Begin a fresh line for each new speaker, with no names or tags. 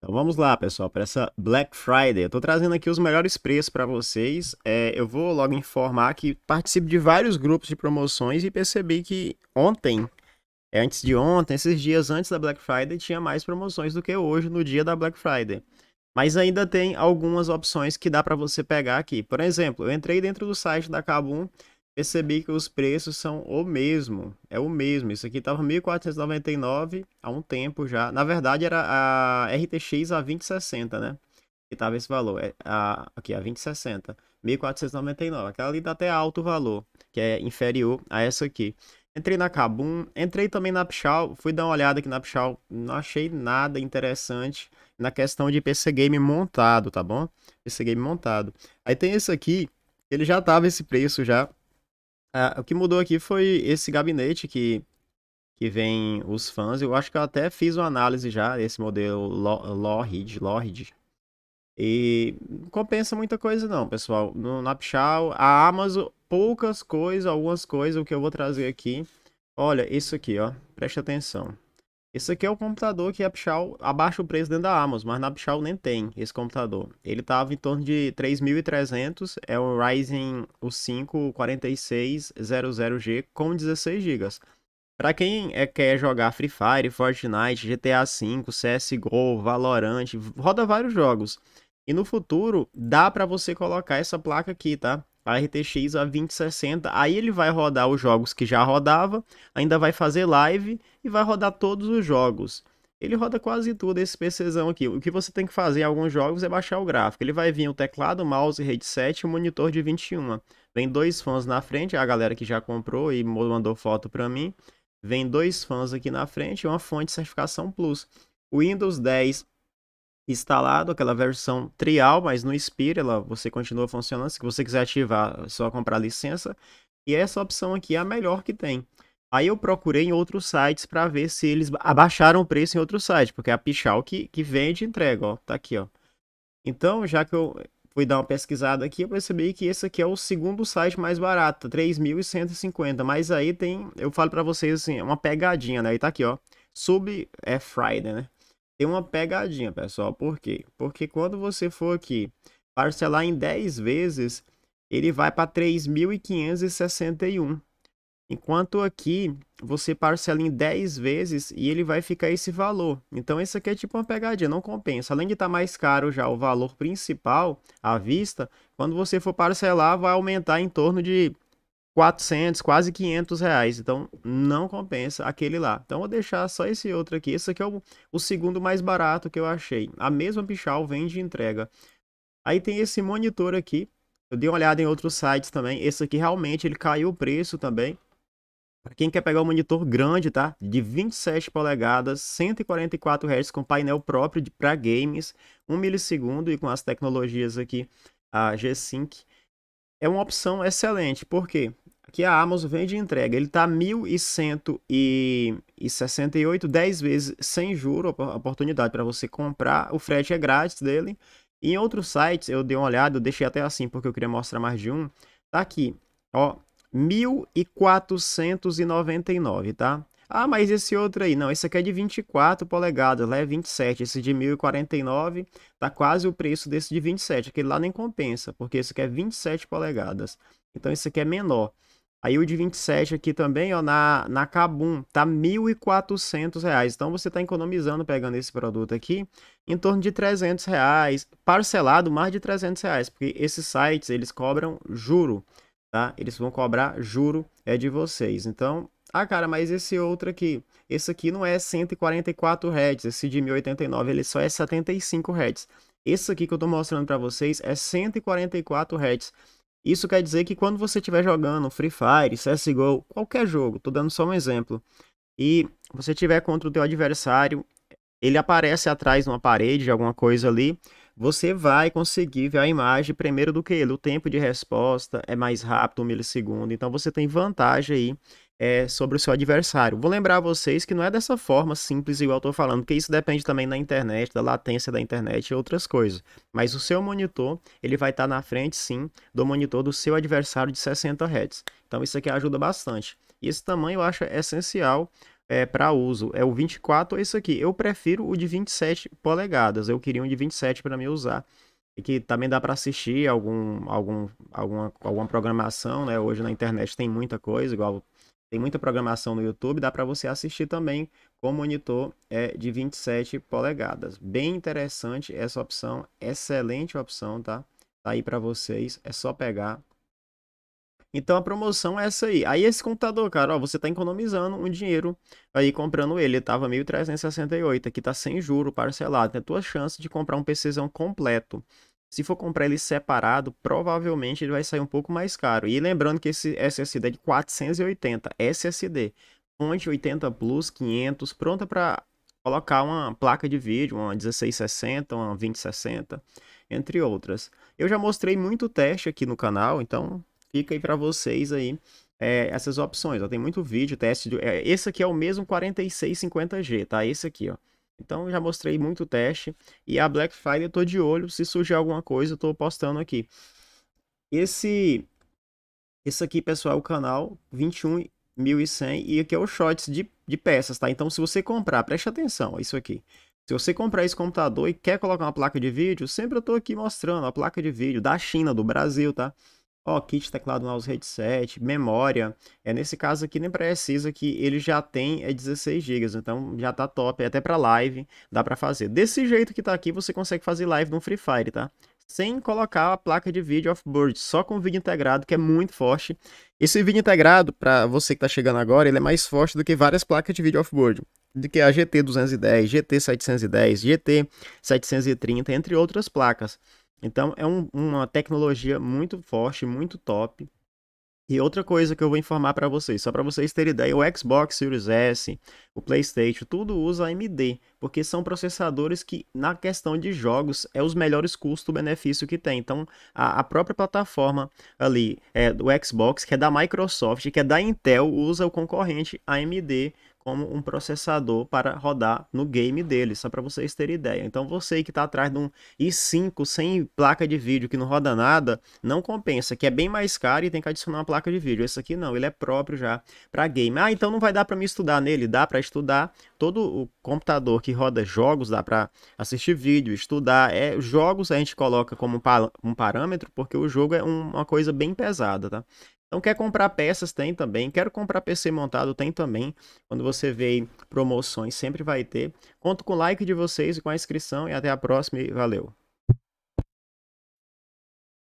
Então vamos lá, pessoal, para essa Black Friday. Eu estou trazendo aqui os melhores preços para vocês. É, eu vou logo informar que participo de vários grupos de promoções e percebi que ontem, é, antes de ontem, esses dias antes da Black Friday, tinha mais promoções do que hoje no dia da Black Friday. Mas ainda tem algumas opções que dá para você pegar aqui. Por exemplo, eu entrei dentro do site da Kabum percebi que os preços são o mesmo, é o mesmo. Isso aqui estava 1499 há um tempo já. Na verdade era a RTX a 2060, né? Que tava esse valor, é a aqui a 2060, 1499. Aquela ali dá até alto valor, que é inferior a essa aqui. Entrei na Kabum, entrei também na Pichal, fui dar uma olhada aqui na Pichal, não achei nada interessante na questão de PC game montado, tá bom? PC game montado. Aí tem esse aqui, ele já tava esse preço já, é, o que mudou aqui foi esse gabinete que, que vem os fãs. Eu acho que eu até fiz uma análise já, esse modelo Lorid, Lorid. E não compensa muita coisa não, pessoal. No Napchal, a Amazon, poucas coisas, algumas coisas, o que eu vou trazer aqui. Olha, isso aqui, ó. Preste atenção. Esse aqui é o computador que a Pichal abaixa o preço dentro da Amazon, mas na Pichal nem tem esse computador. Ele estava em torno de 3.300, é o Ryzen o 5 4600G com 16 GB. Para quem é, quer jogar Free Fire, Fortnite, GTA V, CS:GO, Valorant, roda vários jogos. E no futuro dá para você colocar essa placa aqui, tá? a RTX a 2060. Aí ele vai rodar os jogos que já rodava, ainda vai fazer live e vai rodar todos os jogos. Ele roda quase tudo esse PCzão aqui. O que você tem que fazer em alguns jogos é baixar o gráfico. Ele vai vir o teclado, mouse, headset e o monitor de 21. Vem dois fãs na frente, a galera que já comprou e mandou foto para mim. Vem dois fãs aqui na frente e uma fonte de certificação Plus. Windows 10 instalado aquela versão trial, mas no Sphere ela, você continua funcionando. Se você quiser ativar, é só comprar licença. E essa opção aqui é a melhor que tem. Aí eu procurei em outros sites para ver se eles abaixaram o preço em outro site, porque é a Pichal que, que vende e entrega, ó, tá aqui, ó. Então, já que eu fui dar uma pesquisada aqui, eu percebi que esse aqui é o segundo site mais barato, 3.150, mas aí tem, eu falo para vocês assim, é uma pegadinha, né? E tá aqui, ó, Sub é Friday, né? tem uma pegadinha, pessoal. Por quê? Porque quando você for aqui parcelar em 10 vezes, ele vai para 3.561. Enquanto aqui você parcela em 10 vezes e ele vai ficar esse valor. Então isso aqui é tipo uma pegadinha, não compensa. Além de estar tá mais caro já o valor principal à vista, quando você for parcelar vai aumentar em torno de 400, quase 500 reais. Então, não compensa aquele lá. Então, vou deixar só esse outro aqui. Esse aqui é o, o segundo mais barato que eu achei. A mesma Pichal vem de entrega. Aí tem esse monitor aqui. Eu dei uma olhada em outros sites também. Esse aqui realmente ele caiu o preço também. Para quem quer pegar um monitor grande, tá? De 27 polegadas, 144 Hz com painel próprio para games, 1 milissegundo e com as tecnologias aqui, a G-Sync é uma opção excelente, porque que a Amazon vende e entrega. Ele está 1.168, 10 vezes sem juro, a oportunidade para você comprar. O frete é grátis dele. em outros sites, eu dei uma olhada, eu deixei até assim porque eu queria mostrar mais de um. Tá aqui, ó, 1.499, tá? Ah, mas esse outro aí, não, esse aqui é de 24 polegadas, lá é 27, esse de 1049 tá quase o preço desse de 27, aquele lá nem compensa, porque esse aqui é 27 polegadas. Então esse aqui é menor. Aí o de 27 aqui também, ó, na, na Kabum, tá R$ 1.400. Então você está economizando pegando esse produto aqui em torno de 300 reais, parcelado mais de 300 reais, porque esses sites eles cobram juro, tá? Eles vão cobrar juro é de vocês. Então, ah, cara, mas esse outro aqui, esse aqui não é 144 Hz, esse de 1089 ele só é 75 Hz. Esse aqui que eu tô mostrando para vocês é 144 Hz. Isso quer dizer que quando você estiver jogando Free Fire, CSGO, qualquer jogo, tô dando só um exemplo, e você tiver contra o teu adversário, ele aparece atrás de uma parede, de alguma coisa ali, você vai conseguir ver a imagem primeiro do que ele. O tempo de resposta é mais rápido, um milissegundo, então você tem vantagem aí é, sobre o seu adversário. Vou lembrar a vocês que não é dessa forma simples igual eu tô falando, porque isso depende também da internet, da latência da internet e outras coisas. Mas o seu monitor, ele vai estar tá na frente, sim, do monitor do seu adversário de 60 Hz. Então isso aqui ajuda bastante. E esse tamanho eu acho essencial é, eh, para uso. É o 24 ou esse isso aqui. Eu prefiro o de 27 polegadas. Eu queria um de 27 para me usar e que também dá para assistir algum, algum, alguma, alguma programação, né? Hoje na internet tem muita coisa, igual tem muita programação no YouTube, dá para você assistir também com monitor é, de 27 polegadas. Bem interessante essa opção, excelente opção, tá? Tá aí para vocês, é só pegar. Então a promoção é essa aí. Aí esse computador, cara, ó, você tá economizando um dinheiro aí comprando ele. Tava 1.368, aqui tá sem juro parcelado. É a tua chance de comprar um PCzão completo. Se for comprar ele separado, provavelmente ele vai sair um pouco mais caro. E lembrando que esse SSD é de 480 SSD, fonte 80 Plus 500, pronta para colocar uma placa de vídeo, uma 1660, uma 2060, entre outras. Eu já mostrei muito teste aqui no canal, então fica aí para vocês aí é, essas opções. Ó. Tem muito vídeo, teste. De, é, esse aqui é o mesmo 4650G, tá? Esse aqui, ó. Então já mostrei muito teste e a Black Friday eu tô de olho, se surgir alguma coisa eu tô postando aqui. Esse esse aqui, pessoal, é o canal 21.100 e aqui é o shorts de, de peças, tá? Então se você comprar, preste atenção, é isso aqui. Se você comprar esse computador e quer colocar uma placa de vídeo, sempre eu tô aqui mostrando a placa de vídeo da China, do Brasil, tá? ó, kit, teclado, mouse, headset, memória. É, nesse caso aqui nem precisa que ele já tem é 16 GB, então já tá top, até para live dá para fazer. Desse jeito que tá aqui, você consegue fazer live no Free Fire, tá? Sem colocar a placa de vídeo off-board, só com vídeo integrado, que é muito forte. Esse vídeo integrado, para você que tá chegando agora, ele é mais forte do que várias placas de vídeo off-board do que a GT 210, GT 710, GT 730, entre outras placas. Então é um, uma tecnologia muito forte, muito top. E outra coisa que eu vou informar para vocês, só para vocês terem ideia, o Xbox Series S, o PlayStation, tudo usa AMD, porque são processadores que, na questão de jogos, é os melhores custo-benefício que tem. Então, a, a, própria plataforma ali é, do Xbox, que é da Microsoft, que é da Intel, usa o concorrente AMD como um processador para rodar no game dele, só para vocês terem ideia. Então você que está atrás de um i5 sem placa de vídeo que não roda nada, não compensa, que é bem mais caro e tem que adicionar uma placa de vídeo. Esse aqui não, ele é próprio já para game. Ah, então não vai dar para me estudar nele, dá para estudar. Todo o computador que roda jogos dá para assistir vídeo, estudar. É, jogos a gente coloca como um parâmetro porque o jogo é uma coisa bem pesada, tá? Então, quer comprar peças? Tem também. Quero comprar PC montado? Tem também. Quando você vê promoções, sempre vai ter. Conto com o like de vocês e com a inscrição. E até a próxima e valeu!